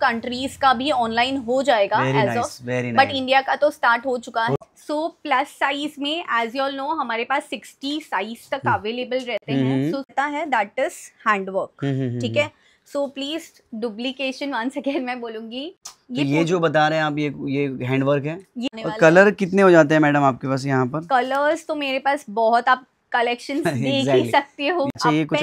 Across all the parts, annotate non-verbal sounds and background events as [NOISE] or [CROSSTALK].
Countries का भी online हो जाएगा एज ऑफ बट इंडिया का तो स्टार्ट हो चुका है सो प्लस साइज में एज यू ऑल नो हमारे पास सिक्सटी साइज तक अवेलेबल हम्म। रहते हैं सो so, है दैट इज हैंडवर्क ठीक है so please duplication one second मैं बोलूंगी तो ये ये जो बता रहे हैं आप ये ये हैंडवर्क है ये कलर कितने हो जाते हैं मैडम आपके पास यहाँ पर कलर्स तो मेरे पास बहुत आप कलेक्शन [LAUGHS] देख ही सकते हो ये कुछ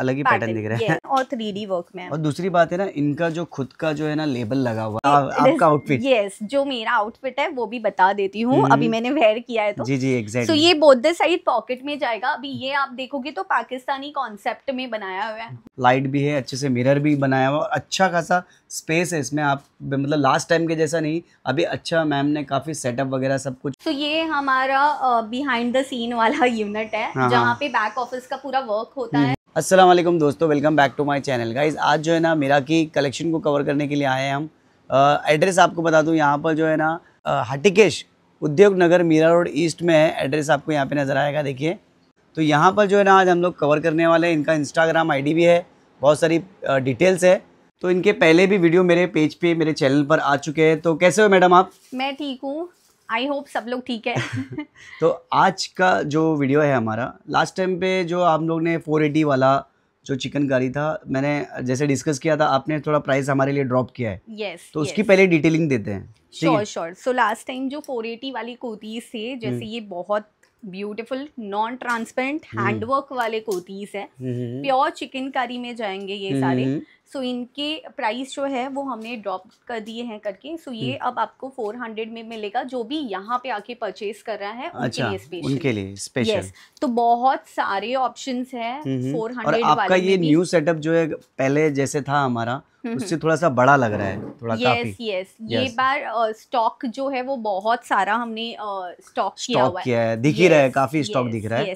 अलग ही पैटर्न दिख रहा है और थ्री डी वर्क में और दूसरी बात है ना इनका जो खुद का जो है ना लेबल लगा हुआ आ, आपका आउटफिट यस जो मेरा आउटफिट है वो भी बता देती हूँ हम्म। अभी मैंने वेयर किया है तो जी जी एग्जैक्ट तो ये बोध साइड पॉकेट में जाएगा अभी ये आप देखोगे तो पाकिस्तानी कॉन्सेप्ट में बनाया हुआ है लाइट भी है अच्छे से मिरर भी बनाया हुआ अच्छा खासा स्पेस है इसमें आप मतलब लास्ट टाइम के जैसा नहीं अभी अच्छा मैम ने काफ़ी सेटअप वगैरह सब कुछ तो so, ये हमारा बिहाइंड द सीन वाला यूनिट है हाँ, जहाँ हाँ। पे बैक ऑफिस का पूरा वर्क होता हम्म। है असल दोस्तों welcome back to my channel guys आज जो है ना मेरा की कलेक्शन को कवर करने के लिए आए हैं हम एड्रेस आपको बता दूँ यहाँ पर जो है ना हटिकेश उद्योग नगर मीरा रोड ईस्ट में है एड्रेस आपको यहाँ पे नज़र आएगा देखिए तो यहाँ पर जो है ना आज हम लोग कवर करने वाले हैं इनका इंस्टाग्राम आईडी भी है बहुत सारी डिटेल्स है तो इनके पहले भी वीडियो मेरे पेज पे मेरे चैनल पर आ चुके हैं तो कैसे हो मैडम आप मैं ठीक हूँ आई होप सब लोग ठीक है [LAUGHS] तो आज का जो वीडियो है हमारा लास्ट टाइम पे जो आप लोग ने 480 वाला जो चिकन गाड़ी था मैंने जैसे डिस्कस किया था आपने थोड़ा प्राइस हमारे लिए ड्रॉप किया है यस yes, तो yes. उसकी पहले डिटेलिंग देते हैं sure sure so last time जो 480 वाली कोतीस थे जैसे हम्म। ये बहुत ब्यूटीफुल नॉन ट्रांसपेरेंट हैंडवर्क वाले कोतीस है प्योर चिकन कारी में जाएंगे ये सारे हम्म, हम्म। सो so, इनके प्राइस जो है वो हमने ड्रॉप कर दिए हैं करके सो so, ये हम्म। अब आपको 400 में मिलेगा जो भी यहाँ पे आके परचेज कर रहा है अच्छा, उनके लिए स्पेशल उनके लिए स्पेशल yes, तो बहुत सारे ऑप्शन है फोर हंड्रेड आपका ये न्यू सेटअप जो है पहले जैसे था हमारा हम्म, उससे हम्म। थोड़ा सा बड़ा लग रहा है थोड़ा yes, काफी यस yes. ये बार स्टॉक जो है वो बहुत सारा हमने स्टॉक किया हुआ किया है दिख ही yes, रहा है काफी स्टॉक yes, दिख रहा है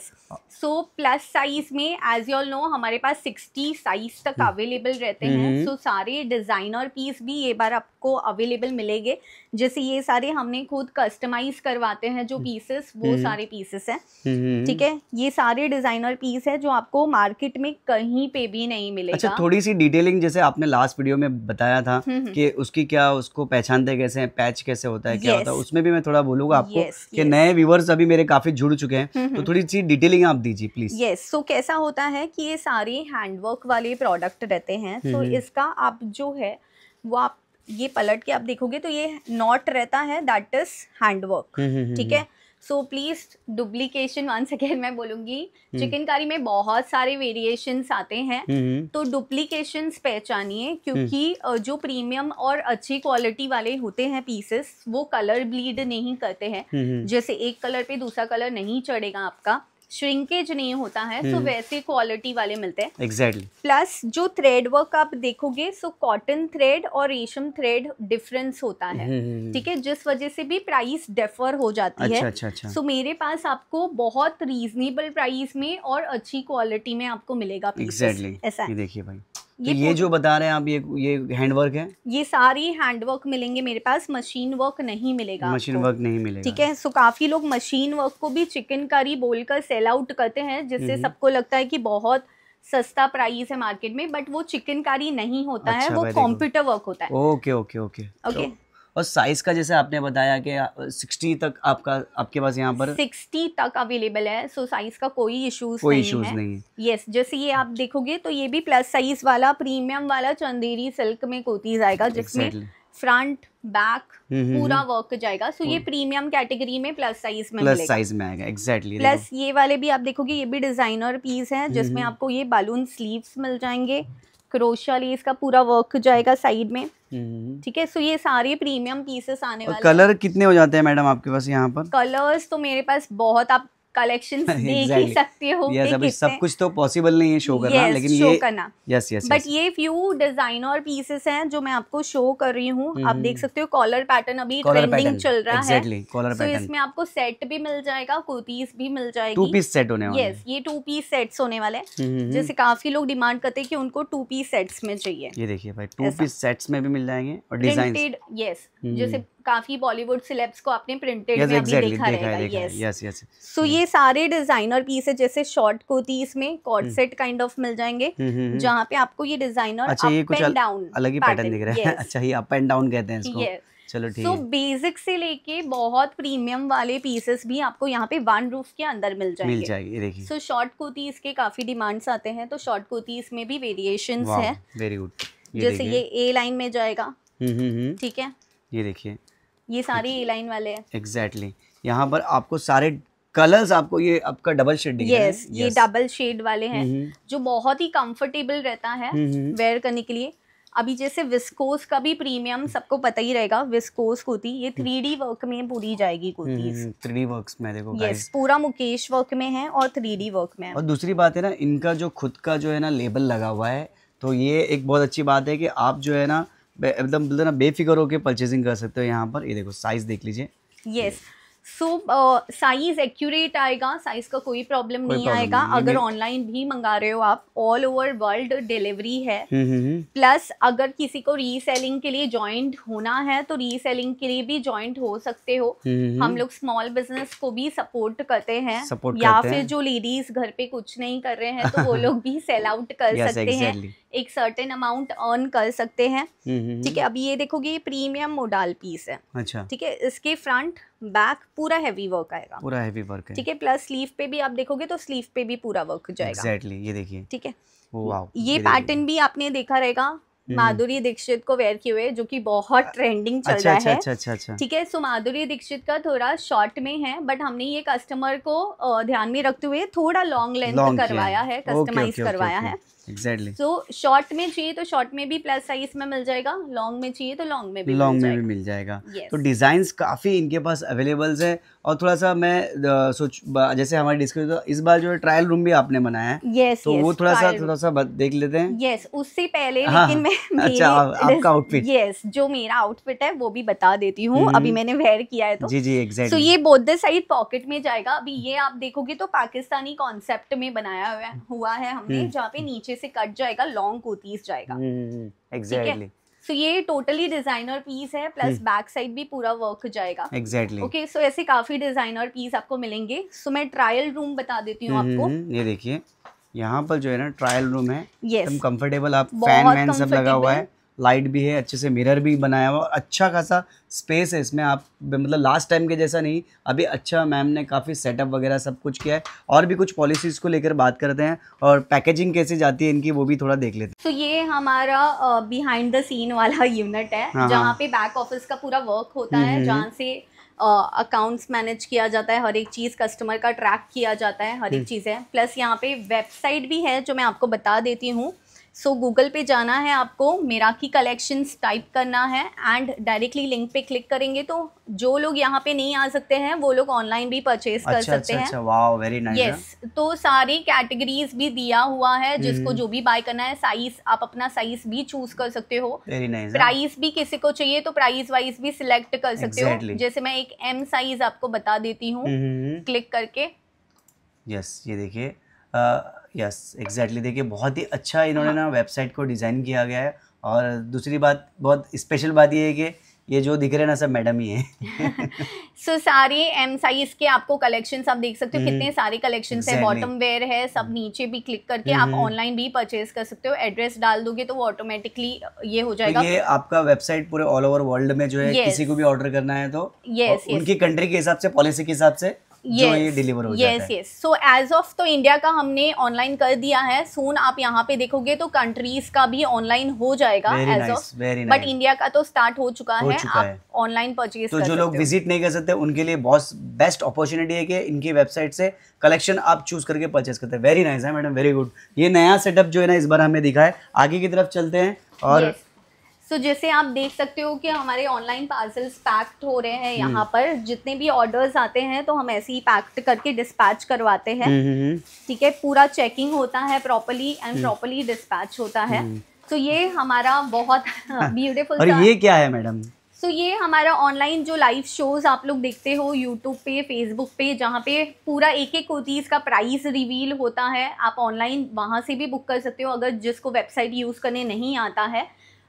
सो प्लस साइज में एज यू ऑल नो हमारे पास 60 साइज तक अवेलेबल रहते हैं सो हम्म। so, सारे डिजाइनर पीस भी ये बार आपको अवेलेबल मिलेंगे जैसे ये सारे हमने खुद कस्टमाइज करवाते हैं जो पीसेस हम्म। वो हम्म। सारे पीसेस हैं हम्म, ठीक है ये सारे डिजाइनर पीस है जो आपको मार्केट में कहीं पे भी नहीं मिलेगा अच्छा थोड़ी सी डिटेलिंग जैसे आपने लास्ट वीडियो में बताया था कि उसकी क्या उसको पहचानते कैसे हैं पैच कैसे होता है क्या होता है उसमें भी मैं थोड़ा बोलूंगा आपको कि नए व्यूवर्स अभी मेरे काफी जुड़ चुके हैं तो थोड़ी सी डिटेलिंग आप दीजिए प्लीज यस सो कैसा होता है कि ये सारे हैंडवर्क वाले प्रोडक्ट रहते हैं तो इसका आप जो है वो आप ये पलट के आप देखोगे तो ये नॉट रहता है दैट इज हैंडवर्क ठीक हम्म। है so please duplication one second मैं बोलूंगी हम्म। चिकनकारी में बहुत सारे वेरिएशन आते हैं हम्म, तो डुप्लीकेशन पहचानिए क्योंकि जो प्रीमियम और अच्छी क्वालिटी वाले होते हैं पीसेस वो कलर ब्लीड नहीं करते हैं जैसे एक कलर पे दूसरा कलर नहीं चढ़ेगा आपका श्रिंकेज नहीं होता है सो हम्म। वैसे क्वालिटी वाले मिलते हैं एग्जैक्टली प्लस जो थ्रेड वर्क आप देखोगे सो कॉटन थ्रेड और रेशम थ्रेड डिफरेंस होता है हम्म, हम्म, ठीक है जिस वजह से भी प्राइस डेफर हो जाती अच्छा, है अच्छा, अच्छा। सो अच्छा। मेरे पास आपको बहुत रीजनेबल प्राइस में और अच्छी क्वालिटी में आपको मिलेगा एग्जैक्टली exactly. ऐसा देखिए भाई ये, तो ये जो बता रहे हैं आप ये ये हैंडवर्क है ये सारी हैंडवर्क मिलेंगे मेरे पास मशीन वर्क नहीं मिलेगा मशीन वर्क नहीं मिलेगा ठीक है सो काफी लोग मशीन वर्क को भी चिकन करी बोलकर सेल आउट करते हैं जिससे हम्म। सबको लगता है कि बहुत सस्ता प्राइस है मार्केट में बट वो चिकनकारी नहीं होता अच्छा है वो कंप्यूटर वर्क होता है ओके ओके ओके ओके और साइज का जैसे आपने बताया कि सिक्सटी तक आपका आपके पास यहाँ पर सिक्सटी तक अवेलेबल है सो साइज का कोई इश्यूज कोई इश्यूज नहीं है यस जैसे ये आप देखोगे तो ये भी प्लस साइज वाला प्रीमियम वाला चंदेरी सिल्क में कोतीज आएगा जिसमें फ्रंट हम्म, बैक हम्म, पूरा वर्क हम्म। जाएगा सो so ये प्रीमियम कैटेगरी में प्लस साइज में प्लस साइज में आएगा एग्जैक्टली exactly, प्लस ये वाले भी आप देखोगे ये भी डिजाइनर पीस है जिसमें आपको ये बालून स्लीव्स मिल जाएंगे क्रोशिया लेस का पूरा वर्क जाएगा साइड में हम्म। ठीक है सो ये सारे प्रीमियम पीसेस आने वाले कलर कितने हो जाते हैं मैडम आपके पास यहाँ पर कलर्स तो मेरे पास बहुत आप कलेक्शन [LAUGHS] देख ही सकते हो yes, अभी सब कुछ तो पॉसिबल नहीं है शो करना yes, लेकिन शो ये करना यस यस बट ये फ्यू डिजाइनर पीसेस हैं जो मैं आपको शो कर रही हूँ mm-hmm. आप देख हम्म। सकते हो कॉलर पैटर्न अभी ट्रेंडिंग चल रहा exactly, है तो so, इसमें आपको सेट भी मिल जाएगा कुर्तीज भी मिल जाएगी टू पीस सेट होने वाले यस ये टू पीस सेट्स होने वाले हम्म, हम्म, जैसे काफी लोग डिमांड करते हैं कि उनको टू पीस सेट्स में चाहिए ये देखिए भाई टू पीस सेट्स में भी मिल जाएंगे और डिजाइन यस जैसे काफी बॉलीवुड सिलेब्स को आपने प्रिंटेड yes, में exactly, अभी देखा, देखा रहेगा यस यस सो ये सारे डिजाइनर पीस है जैसे शॉर्ट कुर्तीज में कॉर्डसेट काइंड ऑफ मिल जाएंगे hmm, hmm, hmm. जहाँ पे आपको ये डिजाइनर अच्छा, अलग ही पैटर्न दिख रहा है [LAUGHS] अच्छा ये अप एंड डाउन कहते हैं चलो ठीक तो बेसिक से लेके बहुत प्रीमियम वाले पीसेस भी आपको यहाँ पे वन रूफ के अंदर मिल जाएंगे मिल जाएगी देखिए सो शॉर्ट कुर्ती के काफी डिमांड्स आते हैं तो शॉर्ट कुर्ती में भी वेरिएशन है वेरी गुड जैसे ये ए लाइन में जाएगा हम्म, हम्म, हम्म। ठीक है ये देखिए ये सारी लाइन वाले हैं एग्जैक्टली exactly. यहाँ पर आपको सारे कलर्स आपको ये आपका डबल शेड दिख yes, yes, ये डबल शेड वाले हैं जो बहुत ही कंफर्टेबल रहता है वेयर करने के लिए अभी जैसे विस्कोस का भी प्रीमियम हम्म। सबको पता ही रहेगा विस्कोस कुर्ती ये थ्री डी वर्क में पूरी जाएगी कुर्ती थ्री डी वर्क में देखो yes, पूरा मुकेश वर्क में है और थ्री डी वर्क में और दूसरी बात है ना इनका जो खुद का जो है ना लेबल लगा हुआ है तो ये एक बहुत अच्छी बात है कि आप जो है ना एकदम ना बेफिक्र होकर परचेजिंग कर सकते हो यहाँ पर ये देखो साइज़ देख लीजिए yes yes. So size accurate आएगा साइज का कोई प्रॉब्लम नहीं problem आएगा नहीं। अगर ऑनलाइन भी मंगा रहे हो आप ऑल ओवर वर्ल्ड डिलीवरी है प्लस हम्म, हम्म, हम्म। अगर किसी को रीसेलिंग के लिए ज्वाइंट होना है तो रीसेलिंग के लिए भी ज्वाइंट हो सकते हो हम लोग स्मॉल बिजनेस को भी सपोर्ट करते हैं support या करते फिर हैं। जो लेडीज घर पे कुछ नहीं कर रहे हैं [LAUGHS] तो वो लोग भी सेल आउट कर सकते हैं एक सर्टेन अमाउंट अर्न कर सकते हैं ठीक है अब ये देखोगे ये प्रीमियम मोडाल पीस है अच्छा ठीक है इसके फ्रंट बैक पूरा हैवी वर्क आएगा पूरा हैवी वर्क है ठीक है प्लस स्लीव पे भी आप देखोगे तो स्लीव पे भी पूरा वर्क जाएगा एग्जैक्टली exactly, ये देखिए ठीक है oh, ये, ये पैटर्न भी आपने देखा रहेगा हम्म। माधुरी दीक्षित को वेयर किए हुए जो कि बहुत ट्रेंडिंग अच्छा, चल अच्छा, रहा अच्छा, है अच्छा, अच्छा, अच्छा। ठीक है सो माधुरी दीक्षित का थोड़ा शॉर्ट में है बट हमने ये कस्टमर को ध्यान में रखते हुए थोड़ा लॉन्ग लेंथ करवाया है कस्टमाइज करवाया है exactly exactly. So so, short में चाहिए तो शॉर्ट में भी प्लस साइज में मिल जाएगा लॉन्ग में चाहिए तो लॉन्ग में भी लॉन्ग में भी मिल जाएगा yes. तो डिजाइन काफ़ी इनके पास अवेलेबल्स है और थोड़ा सा मैं सोच जैसे हमारे डिस्कस तो इस बार जो ट्रायल रूम भी आपने बनाया है yes, तो yes, वो थोड़ा सा थोड़ा सा देख लेते हैं यस yes, उससे पहले हाँ, लेकिन हाँ। मैं [LAUGHS] अच्छा आ, आपका आउटफिट यस yes, जो मेरा आउटफिट है वो भी बता देती हूँ हम्म, अभी हम्म। मैंने वेयर किया है तो जी जी एग्जैक्ट तो ये बोध साइड पॉकेट में जाएगा अभी ये आप देखोगे तो पाकिस्तानी कॉन्सेप्ट में बनाया हुआ है हमने हम्म। जहाँ पे नीचे अच्छे से कट जाएगा लॉन्ग कुर्तीज जाएगा एग्जैक्टली हम्म, सो so, ये टोटली डिजाइनर पीस है प्लस बैक साइड भी पूरा वर्क जाएगा एग्जैक्टली ओके सो ऐसे काफी डिजाइनर पीस आपको मिलेंगे सो so, मैं ट्रायल रूम बता देती हूँ आपको हम्म, हम्म, ये देखिए यहाँ पर जो है ना ट्रायल रूम है yes. कंफर्टेबल आप फैन सब लगा हुआ है लाइट भी है अच्छे से मिरर भी बनाया हुआ और अच्छा खासा स्पेस है इसमें आप मतलब लास्ट टाइम के जैसा नहीं अभी अच्छा मैम ने काफ़ी सेटअप वगैरह सब कुछ किया है और भी कुछ पॉलिसीज़ को लेकर बात करते हैं और पैकेजिंग कैसे जाती है इनकी वो भी थोड़ा देख लेते हैं तो ये हमारा बिहाइंड द सीन वाला यूनिट [LAUGHS] है हाँ। जहाँ हाँ। पे बैक ऑफिस का पूरा वर्क होता है जहाँ से अकाउंट्स uh, मैनेज किया जाता है हर एक चीज़ कस्टमर का ट्रैक किया जाता है हर एक चीज़ है प्लस यहाँ पे वेबसाइट भी है जो मैं आपको बता देती हूँ सो so, गूगल पे जाना है आपको मेराकी कलेक्शंस टाइप करना है एंड डायरेक्टली लिंक पे क्लिक करेंगे तो जो लोग यहाँ पे नहीं आ सकते हैं वो लोग ऑनलाइन भी परचेज अच्छा, कर सकते अच्छा, हैं अच्छा, वाओ वेरी नाइस यस तो सारी कैटेगरीज भी दिया हुआ है जिसको हम्म। जो भी बाय करना है साइज आप अपना साइज भी चूज कर सकते हो वेरी नाइस प्राइस भी किसी को चाहिए तो प्राइस वाइज भी सिलेक्ट कर सकते हो जैसे मैं एक एम साइज आपको बता देती हूँ क्लिक हम्म, हम्म, करके यस ये देखिए यस एग्जैक्टली देखिए बहुत ही अच्छा इन्होंने ना वेबसाइट को डिज़ाइन किया गया है और दूसरी बात बहुत स्पेशल बात ये है कि ये जो दिख रहे हैं ना सब मैडम ही है सो [LAUGHS] so, सारे एम साइज के आपको कलेक्शन आप देख सकते हो कितने हम्म। सारे कलेक्शन exactly. है बॉटम वेयर है सब हम्म। नीचे भी क्लिक करके आप ऑनलाइन हम्म। भी परचेज कर सकते हो एड्रेस डाल दोगे तो वो ऑटोमेटिकली ये हो तो जाएगा तो ये आपका वेबसाइट पूरे ऑल ओवर वर्ल्ड में जो है yes. किसी को भी ऑर्डर करना है तो yes, उनकी कंट्री के हिसाब से पॉलिसी के हिसाब से yes, जो ये डिलीवर हो yes, जाता है yes yes so age of तो इंडिया का हमने ऑनलाइन कर दिया है सोन आप यहाँ पे देखोगे तो कंट्रीज का भी ऑनलाइन हो जाएगा एज ऑफ बट इंडिया का तो स्टार्ट हो चुका हो है चुका आप ऑनलाइन परचेज तो जो लोग विजिट नहीं कर सकते उनके लिए बहुत बेस्ट अपॉर्चुनिटी है कि इनकी वेबसाइट से कलेक्शन आप चूज करके परचेज करते हैं वेरी नाइस है मैडम वेरी गुड ये नया सेटअप जो है ना इस बार हमें दिखा है आगे की तरफ चलते हैं और yes. सो तो so, जैसे आप देख सकते हो कि हमारे ऑनलाइन पार्सल्स पैक्ड हो रहे हैं यहाँ हम्म। पर जितने भी ऑर्डर्स आते हैं तो हम ऐसे ही पैक्ड करके डिस्पैच करवाते हैं हम्म, हम्म, ठीक है पूरा चेकिंग होता है प्रॉपरली एंड प्रॉपरली डिस्पैच होता है तो so, ये हमारा बहुत ब्यूटीफुल [LAUGHS] हाँ। और ये क्या है मैडम सो तो ये हमारा ऑनलाइन जो लाइव शोज आप लोग देखते हो यूट्यूब पे फेसबुक पे जहाँ पे पूरा एक एक कुर्तीज़ का प्राइस रिवील होता है आप ऑनलाइन वहाँ से भी बुक कर सकते हो अगर जिसको वेबसाइट यूज़ करने नहीं आता है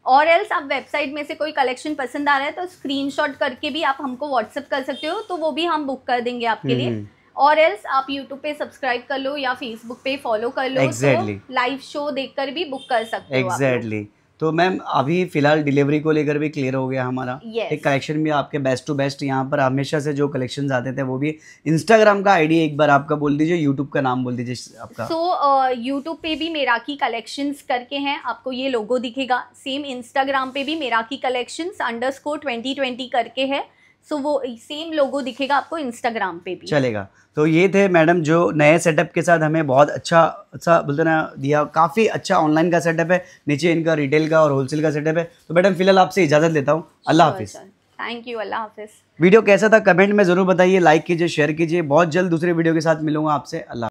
और एल्स आप वेबसाइट में से कोई कलेक्शन पसंद आ रहा है तो स्क्रीन करके भी आप हमको व्हाट्सअप कर सकते हो तो वो भी हम बुक कर देंगे आपके लिए हम्म। और एल्स आप यूट्यूब पे सब्सक्राइब कर लो या फेसबुक पे फॉलो कर लो तो exactly. तो लाइव शो देखकर भी बुक कर सकते हो एग्जैक्टली तो मैम अभी फिलहाल डिलीवरी को लेकर भी क्लियर हो गया हमारा yes. एक कलेक्शन भी आपके बेस्ट टू बेस्ट यहाँ पर हमेशा से जो कलेक्शन आते थे वो भी इंस्टाग्राम का आईडी एक बार आपका बोल दीजिए यूट्यूब का नाम बोल दीजिए आपका सो so, यूट्यूब uh, पे भी मेरा की कलेक्शन करके हैं आपको ये लोगो दिखेगा सेम इंस्टाग्राम पे भी मेरा की कलेक्शन अंडर करके है सो वो सेम लोगो दिखेगा आपको इंस्टाग्राम पे भी चलेगा तो ये थे मैडम जो नए सेटअप के साथ हमें बहुत अच्छा अच्छा बोलते ना दिया काफ़ी अच्छा ऑनलाइन का सेटअप है नीचे इनका रिटेल का और होलसेल का सेटअप है तो मैडम फिलहाल आपसे इजाज़त लेता हूँ अल्लाह हाफिज़ थैंक यू अल्लाह हाफिज़ वीडियो कैसा था कमेंट में ज़रूर बताइए लाइक कीजिए शेयर कीजिए बहुत जल्द दूसरे वीडियो के साथ मिलूंगा आपसे अल्लाह